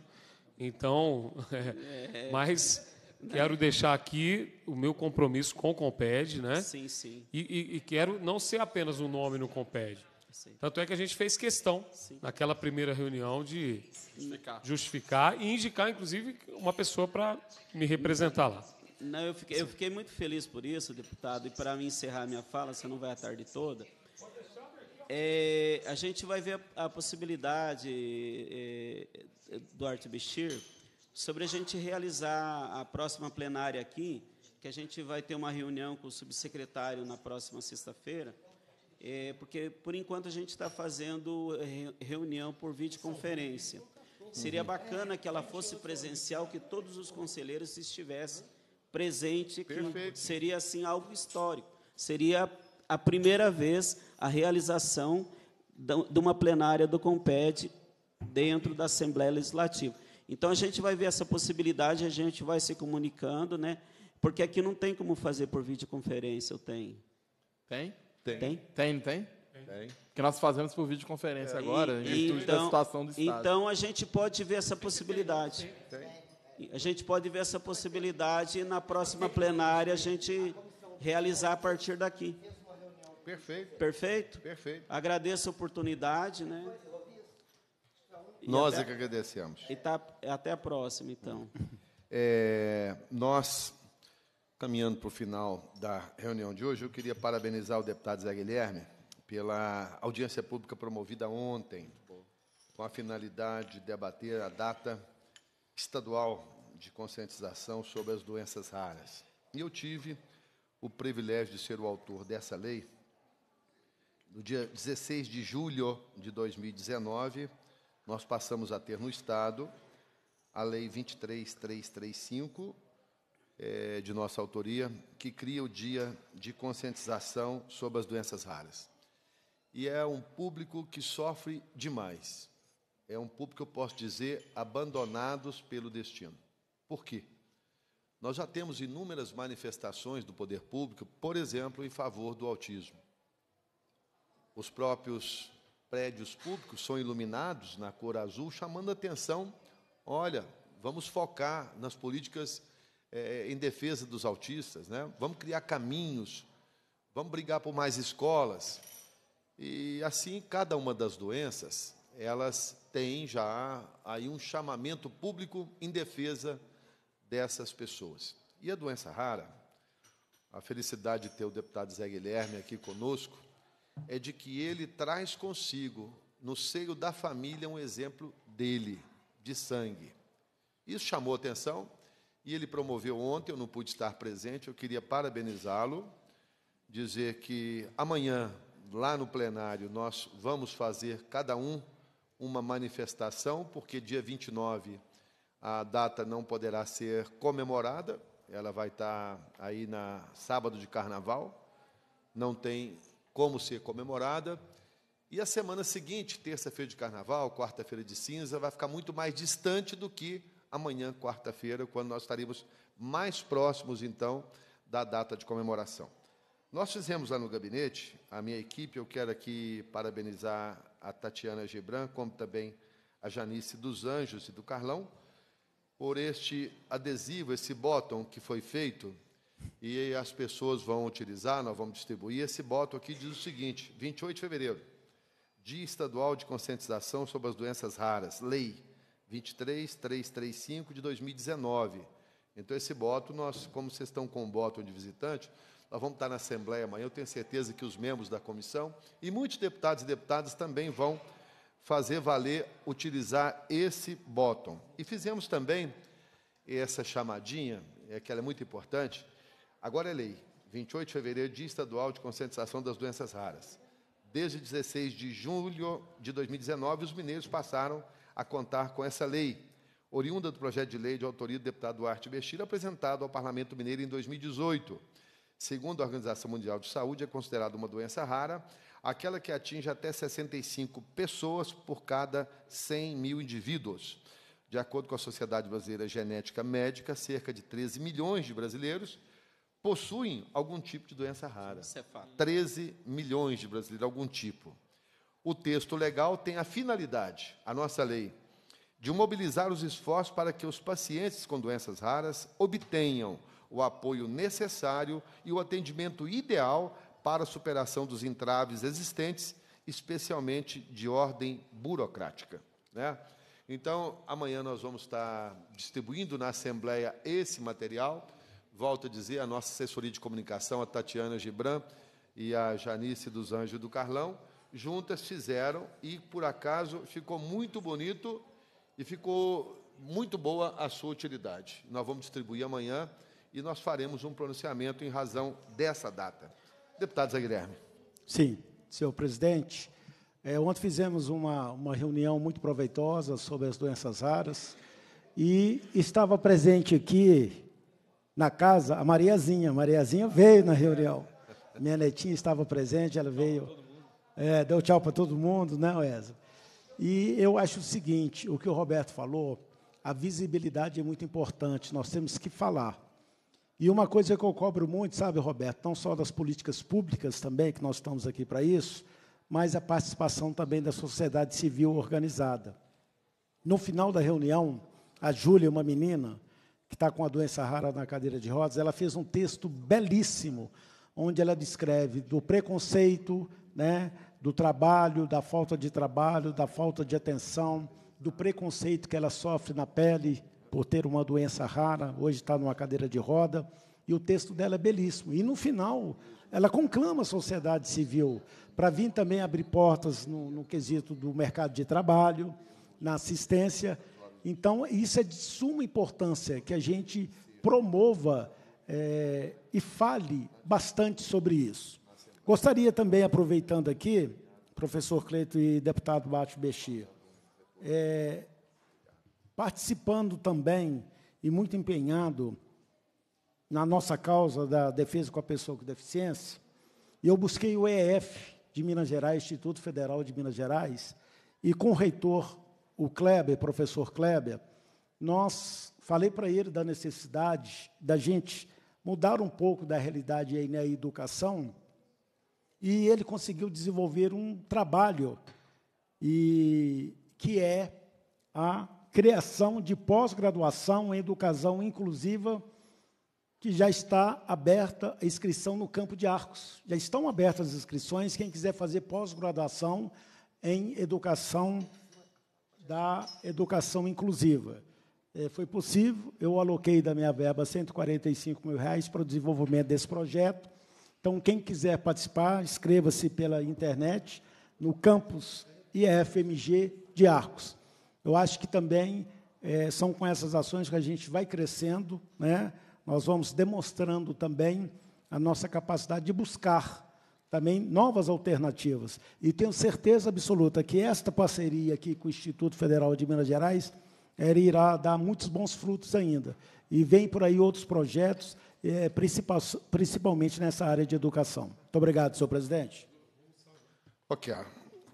Então, é, mas quero deixar aqui o meu compromisso com o Comped, né? Sim, sim. E, e, e quero não ser apenas o um nome no Comped. Sim. Tanto é que a gente fez questão sim. naquela primeira reunião de justificar, justificar e indicar, inclusive, uma pessoa para me representar lá. Não, eu fiquei, eu fiquei muito feliz por isso, deputado. E para encerrar minha fala, você não vai a tarde toda. É, a gente vai ver a, a possibilidade, é, é do Arte Bechir, sobre a gente realizar a próxima plenária aqui, que a gente vai ter uma reunião com o subsecretário na próxima sexta-feira, é, porque, por enquanto, a gente está fazendo reunião por videoconferência. Seria bacana que ela fosse presencial, que todos os conselheiros estivessem presentes, que Perfeito. seria assim algo histórico. Seria a primeira vez a realização de uma plenária do COMPED dentro da Assembleia Legislativa. Então, a gente vai ver essa possibilidade, a gente vai se comunicando, né? Porque aqui não tem como fazer por videoconferência, eu tenho. Tem? Tem. Tem? Tem, tem? Tem. Que nós fazemos por videoconferência é, agora, e, em virtude então, da situação do Estado. Então, a gente pode ver essa possibilidade. Tem. A gente pode ver essa possibilidade e na próxima plenária a gente realizar a partir daqui. Perfeito. Perfeito? Perfeito. Agradeço a oportunidade, né? nós é até, é que agradecemos. E tá, é até a próxima, então. É, nós, caminhando para o final da reunião de hoje, eu queria parabenizar o deputado Zé Guilherme pela audiência pública promovida ontem, com a finalidade de debater a data estadual de conscientização sobre as doenças raras. E eu tive o privilégio de ser o autor dessa lei, no dia 16 de julho de 2019, nós passamos a ter no Estado a Lei 23335, é, de nossa autoria, que cria o Dia de Conscientização sobre as Doenças Raras. E é um público que sofre demais. É um público, eu posso dizer, abandonados pelo destino. Por quê? Nós já temos inúmeras manifestações do poder público, por exemplo, em favor do autismo. Os próprios prédios públicos são iluminados na cor azul, chamando a atenção: olha, vamos focar nas políticas é, em defesa dos autistas, né? vamos criar caminhos, vamos brigar por mais escolas. E assim, cada uma das doenças, elas têm já aí um chamamento público em defesa dessas pessoas. E a doença rara, a felicidade de ter o deputado Zé Guilherme aqui conosco, é de que ele traz consigo, no seio da família, um exemplo dele, de sangue. Isso chamou atenção e ele promoveu ontem, eu não pude estar presente, eu queria parabenizá-lo, dizer que amanhã, lá no plenário, nós vamos fazer cada um uma manifestação, porque dia 29 a data não poderá ser comemorada, ela vai estar aí na sábado de carnaval, não tem como ser comemorada. E a semana seguinte, terça-feira de carnaval, quarta-feira de cinza, vai ficar muito mais distante do que amanhã, quarta-feira, quando nós estaremos mais próximos, então, da data de comemoração. Nós fizemos lá no gabinete, a minha equipe, eu quero aqui parabenizar a Tatiana Gebran, como também a Janice dos Anjos e do Carlão, por este adesivo, esse botão que foi feito e as pessoas vão utilizar, nós vamos distribuir. Esse boto aqui diz o seguinte: 28 de fevereiro, Dia Estadual de Conscientização sobre as Doenças Raras, Lei 23335 de 2019. Então, esse boto, nós, como vocês estão com o boto de visitante, nós vamos estar na Assembleia amanhã. Eu tenho certeza que os membros da comissão e muitos deputados e deputadas também vão fazer valer utilizar esse botão. E fizemos também essa chamadinha, é que ela é muito importante, Agora é lei. 28 de fevereiro, Dia Estadual de Conscientização das Doenças Raras. Desde 16 de julho de 2019, os mineiros passaram a contar com essa lei, oriunda do projeto de lei de autoria do deputado Duarte Bestira, apresentado ao Parlamento Mineiro em 2018. Segundo a Organização Mundial de Saúde, é considerada uma doença rara, aquela que atinge até 65 pessoas por cada 100 mil indivíduos. De acordo com a Sociedade Brasileira Genética Médica, cerca de 13 milhões de brasileiros possuem algum tipo de doença rara. Isso é fato. 13 milhões de brasileiros, algum tipo. O texto legal tem a finalidade, a nossa lei, de mobilizar os esforços para que os pacientes com doenças raras obtenham o apoio necessário e o atendimento ideal para a superação dos entraves existentes, especialmente de ordem burocrática. Né? Então, amanhã nós vamos estar distribuindo na Assembleia esse material volto a dizer, a nossa assessoria de comunicação, a Tatiana Gibran e a Janice dos Anjos do Carlão, juntas fizeram e, por acaso, ficou muito bonito e ficou muito boa a sua utilidade. Nós vamos distribuir amanhã e nós faremos um pronunciamento em razão dessa data. Deputado Zé Guilherme. Sim, senhor presidente. É, ontem fizemos uma, uma reunião muito proveitosa sobre as doenças raras e estava presente aqui na casa a Mariazinha. A Mariazinha veio na reunião. Minha netinha estava presente, ela veio. É, deu tchau para todo mundo, né, Wesley? E eu acho o seguinte: o que o Roberto falou, a visibilidade é muito importante, nós temos que falar. E uma coisa que eu cobro muito, sabe, Roberto, não só das políticas públicas também, que nós estamos aqui para isso, mas a participação também da sociedade civil organizada. No final da reunião, a Júlia, uma menina, que está com a doença rara na cadeira de rodas, ela fez um texto belíssimo, onde ela descreve do preconceito, né, do trabalho, da falta de trabalho, da falta de atenção, do preconceito que ela sofre na pele por ter uma doença rara, hoje está numa cadeira de roda, e o texto dela é belíssimo. E no final, ela conclama a sociedade civil para vir também abrir portas no, no quesito do mercado de trabalho, na assistência então, isso é de suma importância que a gente promova é, e fale bastante sobre isso. Gostaria também, aproveitando aqui, professor Cleito e deputado Bate Bechir, é, participando também e muito empenhado na nossa causa da defesa com a pessoa com deficiência, eu busquei o EF de Minas Gerais, Instituto Federal de Minas Gerais, e com o reitor o Kleber, professor Kleber, nós falei para ele da necessidade da gente mudar um pouco da realidade aí na né, educação, e ele conseguiu desenvolver um trabalho e que é a criação de pós-graduação em educação inclusiva que já está aberta a inscrição no Campo de Arcos. Já estão abertas as inscrições, quem quiser fazer pós-graduação em educação da educação inclusiva. É, foi possível, eu aloquei da minha verba 145 mil reais para o desenvolvimento desse projeto. Então, quem quiser participar, inscreva-se pela internet no campus IFMG de Arcos. Eu acho que também é, são com essas ações que a gente vai crescendo, né? nós vamos demonstrando também a nossa capacidade de buscar também novas alternativas. E tenho certeza absoluta que esta parceria aqui com o Instituto Federal de Minas Gerais irá dar muitos bons frutos ainda. E vem por aí outros projetos, eh, principalmente nessa área de educação. Muito obrigado, senhor presidente. Ok.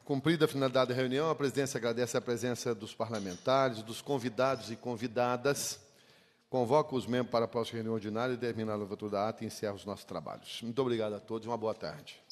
Cumprida a finalidade da reunião, a presidência agradece a presença dos parlamentares, dos convidados e convidadas. Convoco os membros para a próxima reunião ordinária e termina a leitura da ata e encerro os nossos trabalhos. Muito obrigado a todos e uma boa tarde.